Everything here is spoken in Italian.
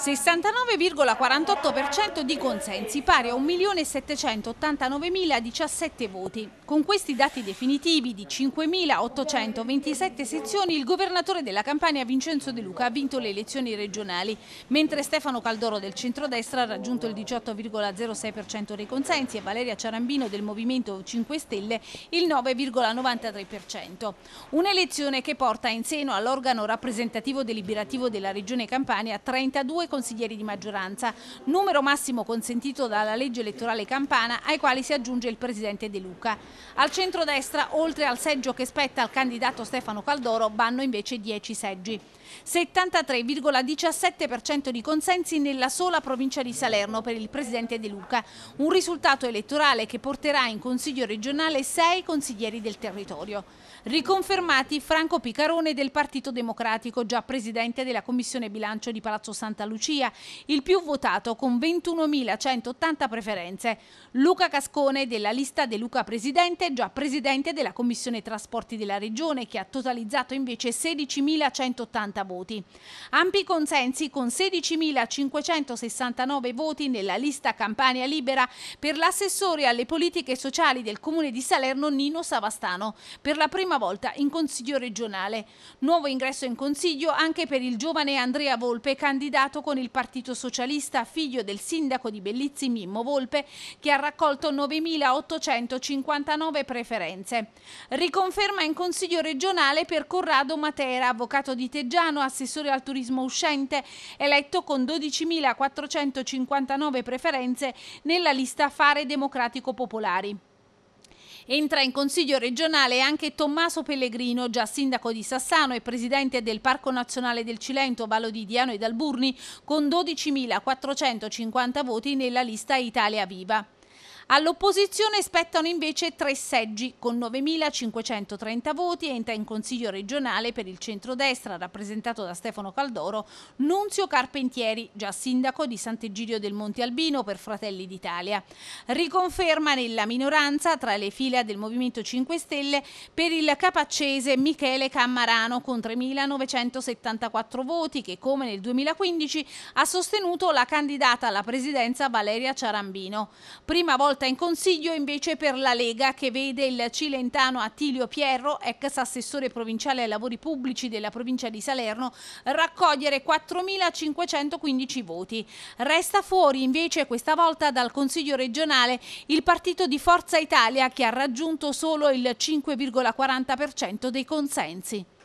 69,48% di consensi, pari a 1.789.017 voti. Con questi dati definitivi di 5.827 sezioni, il governatore della Campania Vincenzo De Luca ha vinto le elezioni regionali, mentre Stefano Caldoro del centrodestra ha raggiunto il 18,06% dei consensi e Valeria Ciarambino del Movimento 5 Stelle il 9,93%. Un'elezione che porta in seno all'organo rappresentativo deliberativo della Regione Campania 32 consiglieri di maggioranza, numero massimo consentito dalla legge elettorale campana ai quali si aggiunge il presidente De Luca. Al centro-destra, oltre al seggio che spetta al candidato Stefano Caldoro, vanno invece 10 seggi. 73,17% di consensi nella sola provincia di Salerno per il presidente De Luca, un risultato elettorale che porterà in Consiglio regionale sei consiglieri del territorio. Riconfermati Franco Picarone del Partito Democratico, già presidente della Commissione Bilancio di Palazzo Santa Lucia. Lucia, il più votato con 21.180 preferenze. Luca Cascone della lista De Luca Presidente, già presidente della Commissione Trasporti della Regione, che ha totalizzato invece 16.180 voti. Ampi consensi con 16.569 voti nella lista Campania Libera per l'assessore alle politiche sociali del Comune di Salerno Nino Savastano, per la prima volta in Consiglio regionale. Nuovo ingresso in Consiglio anche per il giovane Andrea Volpe, candidato con con il Partito Socialista, figlio del sindaco di Bellizzi Mimmo Volpe, che ha raccolto 9.859 preferenze. Riconferma in Consiglio regionale per Corrado Matera, avvocato di Teggiano, assessore al turismo uscente, eletto con 12.459 preferenze nella lista Fare Democratico Popolari. Entra in consiglio regionale anche Tommaso Pellegrino, già sindaco di Sassano e presidente del Parco Nazionale del Cilento, Valo di Diano e Dalburni, con 12.450 voti nella lista Italia Viva. All'opposizione spettano invece tre seggi con 9.530 voti e entra in Consiglio regionale per il centrodestra rappresentato da Stefano Caldoro Nunzio Carpentieri, già sindaco di Sant'Egidio del Monte Albino per Fratelli d'Italia. Riconferma nella minoranza tra le file del Movimento 5 Stelle per il capaccese Michele Cammarano con 3.974 voti che come nel 2015 ha sostenuto la candidata alla presidenza Valeria Ciarambino. Prima volta nota in consiglio invece per la Lega che vede il cilentano Attilio Pierro, ex assessore provinciale ai lavori pubblici della provincia di Salerno, raccogliere 4.515 voti. Resta fuori invece questa volta dal consiglio regionale il partito di Forza Italia che ha raggiunto solo il 5,40% dei consensi.